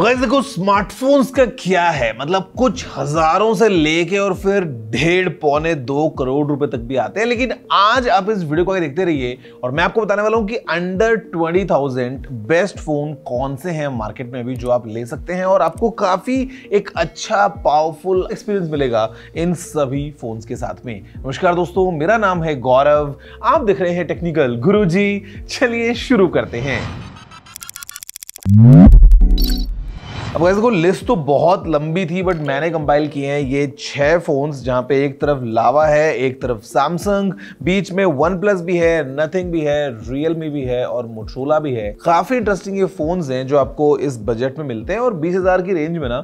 देखो स्मार्टफोन्स का क्या है मतलब कुछ हजारों से लेके और फिर डेढ़ पौने दो करोड़ रुपए तक भी आते हैं लेकिन आज आप इस वीडियो को देखते रहिए और मैं आपको बताने वाला हूं कि under twenty thousand best phone कौन से हैं मार्केट में अभी जो आप ले सकते हैं और आपको काफी एक अच्छा पावरफुल एक्सपीरियंस मिलेगा इन सभी फोन के साथ में नमस्कार दोस्तों मेरा नाम है गौरव आप देख रहे हैं टेक्निकल गुरु चलिए शुरू करते हैं अब वैसे को लिस्ट तो बहुत लंबी थी बट मैंने कंपाइल किए हैं ये छह फ़ोन्स जहाँ पे एक तरफ लावा है एक तरफ सैमसंग बीच में वन प्लस भी है नथिंग भी है रियल मी भी है और मोट्रोला भी है काफ़ी इंटरेस्टिंग ये फ़ोन्स हैं जो आपको इस बजट में मिलते हैं और बीस हज़ार की रेंज में ना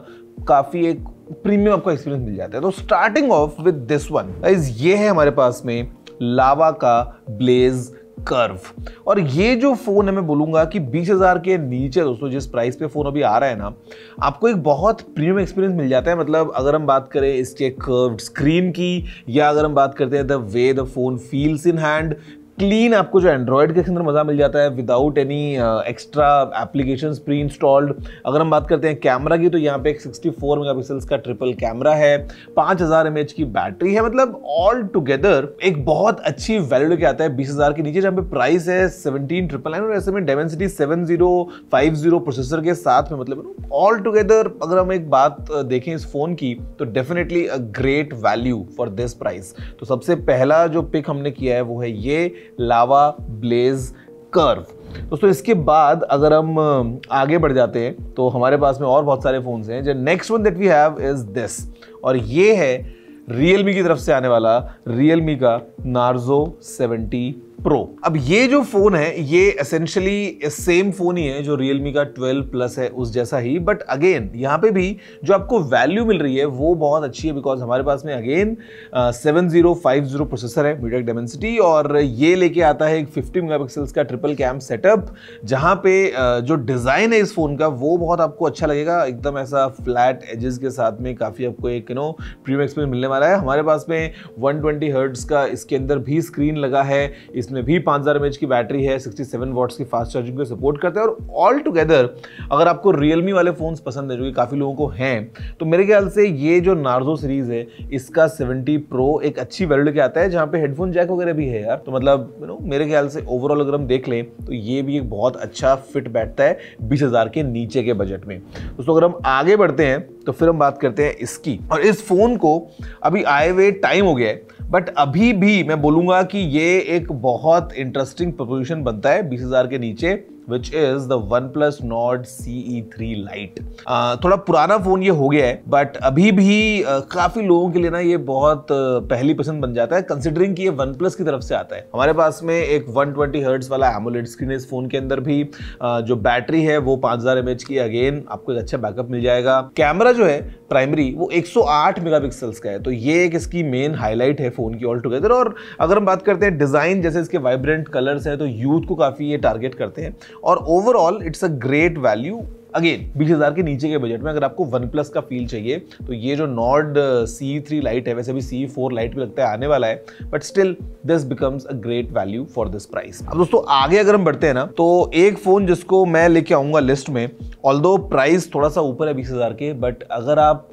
काफ़ी एक प्रीमियम आपको एक्सपीरियंस मिल जाता है तो starting of with this one ये है हमारे पास में लावा का ब्लेज़ कर्व और ये जो फ़ोन है मैं बोलूंगा कि बीस हजार के नीचे दोस्तों जिस प्राइस पे फ़ोन अभी आ रहा है ना आपको एक बहुत प्रीमियम एक्सपीरियंस मिल जाता है मतलब अगर हम बात करें इसके कर्व स्क्रीन की या अगर हम बात करते हैं the way the phone feels in hand clean आपको जो एंड्रॉयड के अंदर मज़ा मिल जाता है without any extra application pre installed अगर हम बात करते हैं कैमरा की तो यहाँ पे एक 64 मेगापिक्सल्स का ट्रिपल कैमरा है 5000 हज़ार की बैटरी है मतलब ऑल टुगेदर एक बहुत अच्छी वैल्यू लेके आता है हज़ार के नीचे जहाँ पे प्राइस है सेवनटीन ट्रिपल नाइन और ऐसे में Dimensity seven zero five zero processor के साथ में मतलब ऑल टुगेदर अगर हम एक बात uh, देखें इस फ़ोन की तो definitely a great value for this price तो सबसे पहला जो पिक हमने किया है वो है ये लावा ब्लेज कर्व दोस्तों इसके बाद अगर हम आगे बढ़ जाते हैं तो हमारे पास में और बहुत सारे फ़ोन्स हैं जो next one that we have is this और ये है रियल मी की तरफ से आने वाला रियल मी का नार्जो सेवेंटी प्रो अब ये जो फोन है ये असेंशली सेम फोन ही है जो रियलमी का 12 प्लस है उस जैसा ही बट अगेन यहाँ पे भी जो आपको वैल्यू मिल रही है वो बहुत अच्छी है बिकॉज हमारे पास में again seven zero five zero processor है मीडिया डेमेंसिटी और ये लेके आता है एक 50 मेगा का ट्रिपल कैम सेटअप जहाँ पे uh, जो डिज़ाइन है इस फोन का वो बहुत आपको अच्छा लगेगा एकदम ऐसा फ्लैट एजेस के साथ में काफ़ी आपको एक यू नो प्रीमियम एक्सपीरियंस मिलने वाला है हमारे पास में वन ट्वेंटी का इसके अंदर भी स्क्रीन लगा है इस इसमें भी पाँच हज़ार एम की बैटरी है 67 वॉट्स की फास्ट चार्जिंग को सपोर्ट करता है और ऑल टुगेदर अगर आपको रियलमी वाले फ़ोन्स पसंद है जो कि काफ़ी लोगों को हैं तो मेरे ख्याल से ये जो नार्जो सीरीज़ है इसका सेवेंटी प्रो एक अच्छी वर्ल्ड के आता है जहाँ पे हेडफोन जैक वगैरह भी है यार तो मतलब यू नो मेरे ख्याल से ओवरऑल अगर हम देख लें तो ये भी एक बहुत अच्छा फिट बैठता है बीस के नीचे के बजट में दोस्तों अगर हम आगे बढ़ते हैं तो फिर हम बात करते हैं इसकी और इस फ़ोन को अभी आए हुए टाइम हो गया है बट अभी भी मैं बोलूँगा कि ये एक बहुत बहुत इंटरेस्टिंग प्रपोजिशन बनता है बीस हज़ार के नीचे which is the one plus Nord E three lite थोड़ा पुराना फोन ये हो गया है बट अभी भी uh, काफी लोगों के लिए ना ये बहुत uh, पहली पसंद बन जाता है कंसिडरिंग ये वन प्लस की तरफ से आता है हमारे पास में एक वन ट्वेंटी हर्ट्स वाला एमोलेट स्क्रीन है इस फोन के अंदर भी uh, जो बैटरी है वो पांच हजार की अगेन आपको एक अच्छा बैकअप मिल जाएगा कैमरा जो है प्राइमरी वो 108 मेगापिक्सल्स का है तो ये एक इसकी मेन हाईलाइट है फोन की ऑल टुगेदर और अगर हम बात करते हैं डिजाइन जैसे इसके वाइब्रेंट कलर्स हैं तो यूथ को काफी ये टारगेट करते हैं or overall it's a great value again बीस हज़ार के नीचे के बजट में अगर आपको वन प्लस का फील चाहिए तो ये जो नॉर्ड सी थ्री लाइट है वैसे भी सी फोर लाइट भी लगता है आने वाला है but still this becomes a great value for this price अब दोस्तों आगे अगर हम बढ़ते हैं ना तो एक फ़ोन जिसको मैं लेके आऊँगा लिस्ट में ऑल प्राइस थोड़ा सा ऊपर है बीस हज़ार के बट अगर आप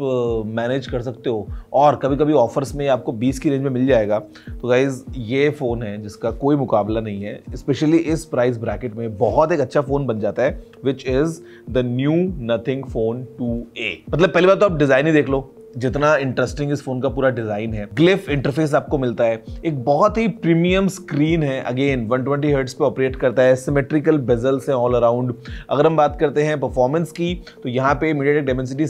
मैनेज uh, कर सकते हो और कभी कभी ऑफर्स में आपको बीस की रेंज में मिल जाएगा तो गाइज ये फ़ोन है जिसका कोई मुकाबला नहीं है स्पेशली इस प्राइस ब्रैकेट में बहुत एक अच्छा फ़ोन बन जाता है which is the new Nothing phone 2A मतलब पहली बात तो आप डिजाइन ही देख लो जितना इंटरेस्टिंग इस फोन का पूरा डिजाइन है ग्लिफ इंटरफेस आपको मिलता है एक बहुत ही प्रीमियम स्क्रीन है अगेन 120 ट्वेंटी हर्ट्स पे ऑपरेट करता है सिमेट्रिकल बेजल्स हैं ऑल अराउंड अगर हम बात करते हैं परफॉर्मेंस की तो यहाँ पे MediaTek Dimensity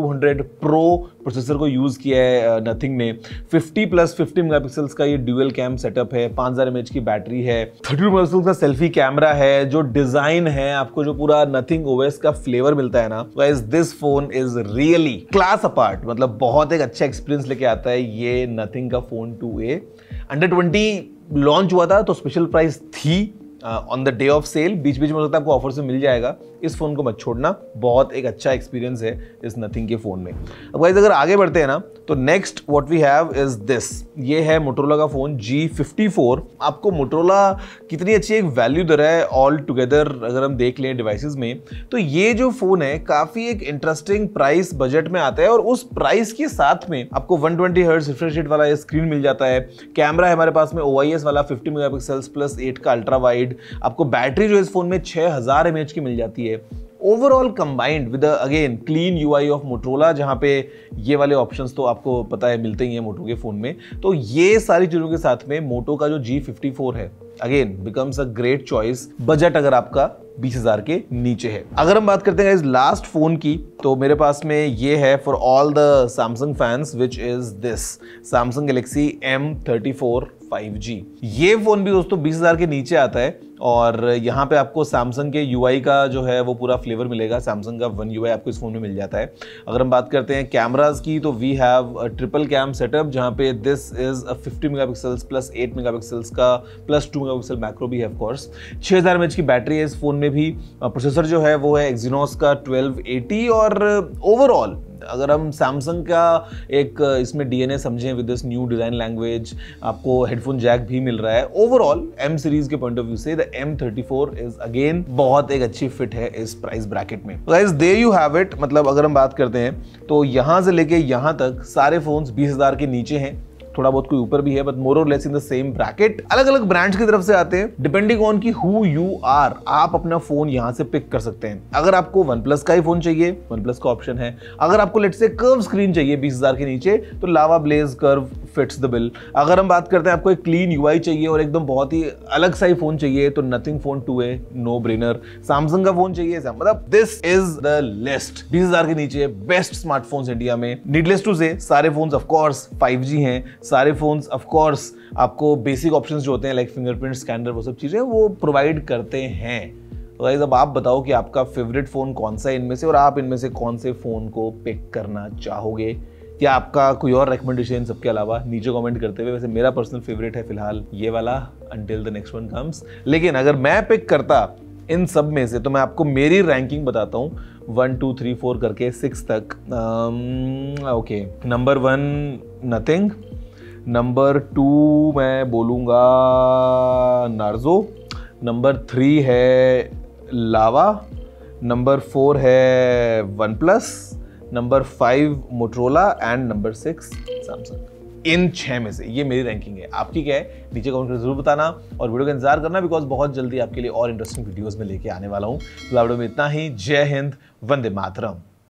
hundred pro processor को यूज़ किया है नथिंग ने fifty plus fifty mega pixels का ये ड्यूएल कैम सेटअप है पांच हज़ार एम एच की बैटरी है थर्टी मेगापिक्सल का सेल्फी कैमरा है जो डिज़ाइन है आपको जो पूरा नथिंग ओवेस का फ्लेवर मिलता है ना this phone is really class apart मतलब मतलब बहुत एक अच्छा एक्सपीरियंस लेके आता है ये नथिंग का phone two A under twenty launch हुआ था तो स्पेशल प्राइस थी on the day of sale बीच बीच में है आपको ऑफर से मिल जाएगा इस फ़ोन को मत छोड़ना बहुत एक अच्छा एक्सपीरियंस है इस नथिंग के फ़ोन में अब वाइज अगर आगे बढ़ते हैं ना तो next what we have is this ये है मोटरोला का फ़ोन G54 आपको मोटरोला कितनी अच्छी एक वैल्यू दे रहा है ऑल टुगेदर अगर हम देख लें डिवाइसेस में तो ये जो फ़ोन है काफ़ी एक इंटरेस्टिंग प्राइस बजट में आता है और उस प्राइस के साथ में आपको one twenty hertz refresh rate वाला स्क्रीन मिल जाता है कैमरा है हमारे पास में ओ वाला फिफ्टी मेगा प्लस एट का अल्ट्रा वाइड आपको बैटरी जो इस फ़ोन में छः हज़ार की मिल जाती है overall combined with again clean UI of Motorola जहाँ पे ये वाले ऑप्शंस तो आपको पता है मिलते ही हैं मोटो के फ़ोन में तो ये सारी चीज़ों के साथ में मोटो का जो जी फिफ्टी फोर है again becomes a great choice budget अगर आपका 20,000 के नीचे है अगर हम बात करते हैं इस लास्ट फोन की तो मेरे पास में ये है for all the Samsung fans which is this Samsung Galaxy M thirty four 5G ये फोन भी दोस्तों 20,000 के नीचे आता है और यहाँ पे आपको सैमसंग के यू का जो है वो पूरा फ्लेवर मिलेगा सैमसंग का वन यू आपको इस फोन में मिल जाता है अगर हम बात करते हैं कैमराज की तो we have triple cam setup जहाँ पे this is 50 megapixels plus 8 megapixels का प्लस टू मेगापिक्सल मैक्रो भी है ऑफकोर्स छः हज़ार एम की बैटरी है इस फ़ोन में भी प्रोसेसर जो है वो है एक्जीनोस का 1280 और ओवरऑल अगर हम सैमसंग का एक इसमें डीएनए समझें with this new design language आपको हेडफोन जैक भी मिल रहा है ओवरऑल एम सीरीज के पॉइंट ऑफ व्यू से the M thirty four is again बहुत एक अच्छी फिट है इस प्राइस ब्रैकेट में guys there you have it मतलब अगर हम बात करते हैं तो यहाँ से लेके यहाँ तक सारे फोन्स बीस हज़ार के नीचे हैं थोड़ा बहुत कोई ऊपर भी है बट मोर और less in the same bracket अलग अलग ब्रांड्स की तरफ से आते हैं डिपेंडिंग ऑन की हु यू आर आप अपना फोन यहाँ से पिक कर सकते हैं अगर आपको वन प्लस का ही फोन चाहिए वन प्लस का ऑप्शन है अगर आपको लेट से कर्व स्क्रीन चाहिए बीस हजार के नीचे तो Lava Blaze Curve fits the bill अगर हम बात करते हैं आपको एक क्लीन यूआई चाहिए और एकदम बहुत ही अलग सा ही फोन चाहिए तो Nothing phone two A no brainer Samsung का फोन चाहिए मतलब दिस इज द लिस्ट बीस हजार के नीचे बेस्ट स्मार्टफोन्स इंडिया में नीडलेस टू से सारे फोन ऑफकोर्स फाइव जी हैं सारे फ़ोन्स ऑफकोर्स आपको बेसिक ऑप्शंस जो होते हैं लाइक फिंगरप्रिंट स्कैनर वो सब चीज़ें वो प्रोवाइड करते हैं तो गाइज अब आप बताओ कि आपका फेवरेट फ़ोन कौन सा है इनमें से और आप इनमें से कौन से फ़ोन को पिक करना चाहोगे क्या आपका कोई और रिकमेंडेशन सबके अलावा नीचे कमेंट करते हुए वैसे मेरा पर्सनल फेवरेट है फिलहाल ये वाला until the next one comes लेकिन अगर मैं पिक करता इन सब में से तो मैं आपको मेरी रैंकिंग बताता हूँ वन टू थ्री फोर करके सिक्स तक okay number one Nothing number two मैं बोलूँगा नार्जो नंबर थ्री है लावा नंबर फोर है one plus number five Motorola and number six Samsung इन छः में से ये मेरी रैंकिंग है आपकी क्या है नीचे कमेंट में जरूर बताना और वीडियो का इंतजार करना बिकॉज बहुत जल्दी आपके लिए और इंटरेस्टिंग वीडियोस में लेके आने वाला हूँ तो में इतना ही जय हिंद वंदे मातरम